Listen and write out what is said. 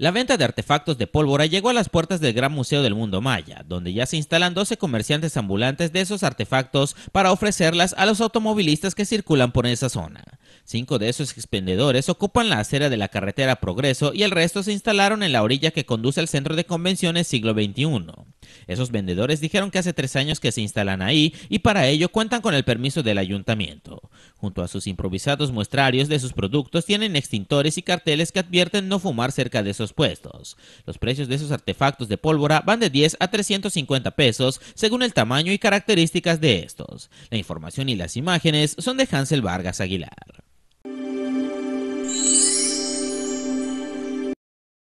La venta de artefactos de pólvora llegó a las puertas del Gran Museo del Mundo Maya, donde ya se instalan 12 comerciantes ambulantes de esos artefactos para ofrecerlas a los automovilistas que circulan por esa zona. Cinco de esos expendedores ocupan la acera de la carretera Progreso y el resto se instalaron en la orilla que conduce al centro de convenciones siglo XXI. Esos vendedores dijeron que hace tres años que se instalan ahí y para ello cuentan con el permiso del ayuntamiento. Junto a sus improvisados muestrarios de sus productos tienen extintores y carteles que advierten no fumar cerca de esos puestos. Los precios de esos artefactos de pólvora van de 10 a 350 pesos según el tamaño y características de estos. La información y las imágenes son de Hansel Vargas Aguilar.